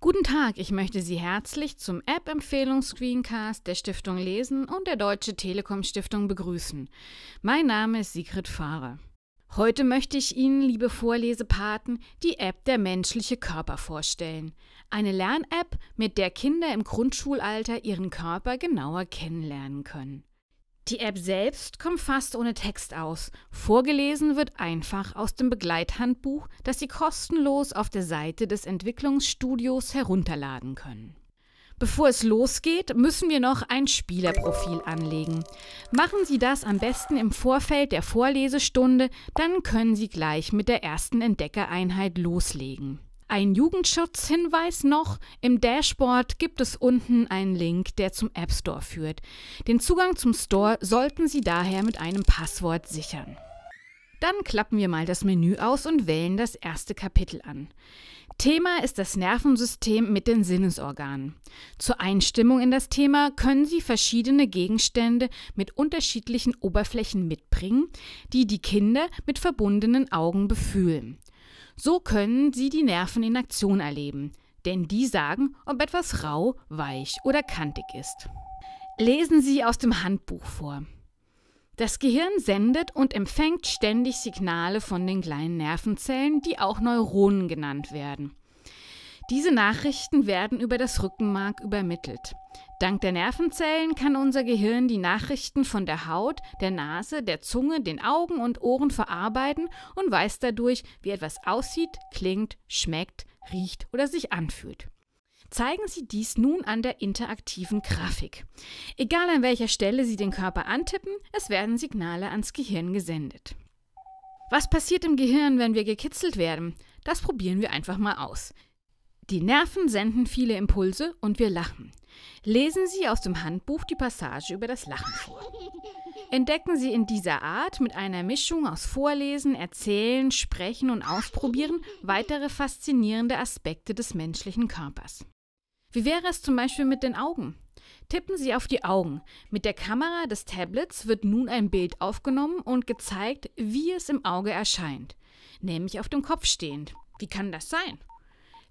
Guten Tag, ich möchte Sie herzlich zum App-Empfehlungs-Screencast der Stiftung Lesen und der Deutsche Telekom Stiftung begrüßen. Mein Name ist Sigrid Fahrer. Heute möchte ich Ihnen, liebe Vorlesepaten, die App Der menschliche Körper vorstellen. Eine Lern-App, mit der Kinder im Grundschulalter ihren Körper genauer kennenlernen können. Die App selbst kommt fast ohne Text aus. Vorgelesen wird einfach aus dem Begleithandbuch, das Sie kostenlos auf der Seite des Entwicklungsstudios herunterladen können. Bevor es losgeht, müssen wir noch ein Spielerprofil anlegen. Machen Sie das am besten im Vorfeld der Vorlesestunde, dann können Sie gleich mit der ersten Entdeckereinheit loslegen. Ein Jugendschutzhinweis noch. Im Dashboard gibt es unten einen Link, der zum App Store führt. Den Zugang zum Store sollten Sie daher mit einem Passwort sichern. Dann klappen wir mal das Menü aus und wählen das erste Kapitel an. Thema ist das Nervensystem mit den Sinnesorganen. Zur Einstimmung in das Thema können Sie verschiedene Gegenstände mit unterschiedlichen Oberflächen mitbringen, die die Kinder mit verbundenen Augen befühlen. So können sie die Nerven in Aktion erleben, denn die sagen, ob etwas rau, weich oder kantig ist. Lesen Sie aus dem Handbuch vor. Das Gehirn sendet und empfängt ständig Signale von den kleinen Nervenzellen, die auch Neuronen genannt werden. Diese Nachrichten werden über das Rückenmark übermittelt. Dank der Nervenzellen kann unser Gehirn die Nachrichten von der Haut, der Nase, der Zunge, den Augen und Ohren verarbeiten und weiß dadurch, wie etwas aussieht, klingt, schmeckt, riecht oder sich anfühlt zeigen Sie dies nun an der interaktiven Grafik. Egal an welcher Stelle Sie den Körper antippen, es werden Signale ans Gehirn gesendet. Was passiert im Gehirn, wenn wir gekitzelt werden? Das probieren wir einfach mal aus. Die Nerven senden viele Impulse und wir lachen. Lesen Sie aus dem Handbuch die Passage über das Lachen vor. Entdecken Sie in dieser Art mit einer Mischung aus Vorlesen, Erzählen, Sprechen und Ausprobieren weitere faszinierende Aspekte des menschlichen Körpers. Wie wäre es zum Beispiel mit den Augen? Tippen Sie auf die Augen. Mit der Kamera des Tablets wird nun ein Bild aufgenommen und gezeigt, wie es im Auge erscheint, nämlich auf dem Kopf stehend. Wie kann das sein?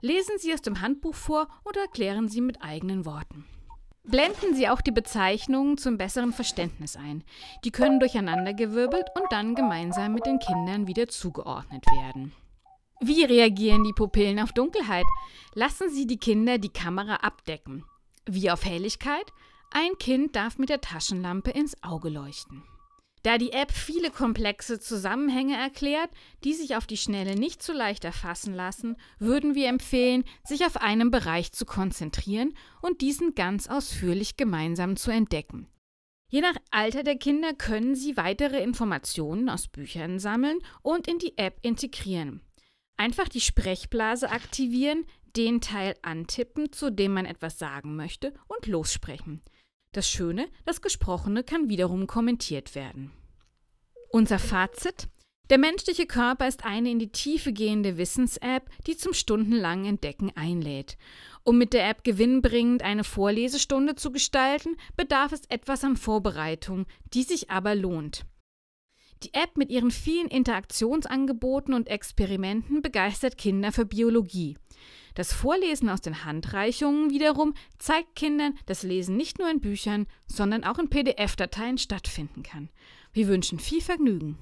Lesen Sie aus dem Handbuch vor oder erklären Sie mit eigenen Worten. Blenden Sie auch die Bezeichnungen zum besseren Verständnis ein. Die können durcheinandergewirbelt und dann gemeinsam mit den Kindern wieder zugeordnet werden. Wie reagieren die Pupillen auf Dunkelheit? Lassen Sie die Kinder die Kamera abdecken. Wie auf Helligkeit? Ein Kind darf mit der Taschenlampe ins Auge leuchten da die App viele komplexe Zusammenhänge erklärt, die sich auf die Schnelle nicht so leicht erfassen lassen, würden wir empfehlen, sich auf einen Bereich zu konzentrieren und diesen ganz ausführlich gemeinsam zu entdecken. Je nach Alter der Kinder können sie weitere Informationen aus Büchern sammeln und in die App integrieren. Einfach die Sprechblase aktivieren, den Teil antippen, zu dem man etwas sagen möchte und lossprechen. Das Schöne, das Gesprochene kann wiederum kommentiert werden. Unser Fazit? Der menschliche Körper ist eine in die Tiefe gehende Wissens-App, die zum stundenlangen Entdecken einlädt. Um mit der App gewinnbringend eine Vorlesestunde zu gestalten, bedarf es etwas an Vorbereitung, die sich aber lohnt. Die App mit ihren vielen Interaktionsangeboten und Experimenten begeistert Kinder für Biologie. Das Vorlesen aus den Handreichungen wiederum zeigt Kindern, dass Lesen nicht nur in Büchern, sondern auch in PDF-Dateien stattfinden kann. Wir wünschen viel Vergnügen.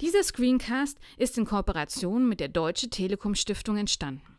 Dieser Screencast ist in Kooperation mit der Deutsche Telekom Stiftung entstanden.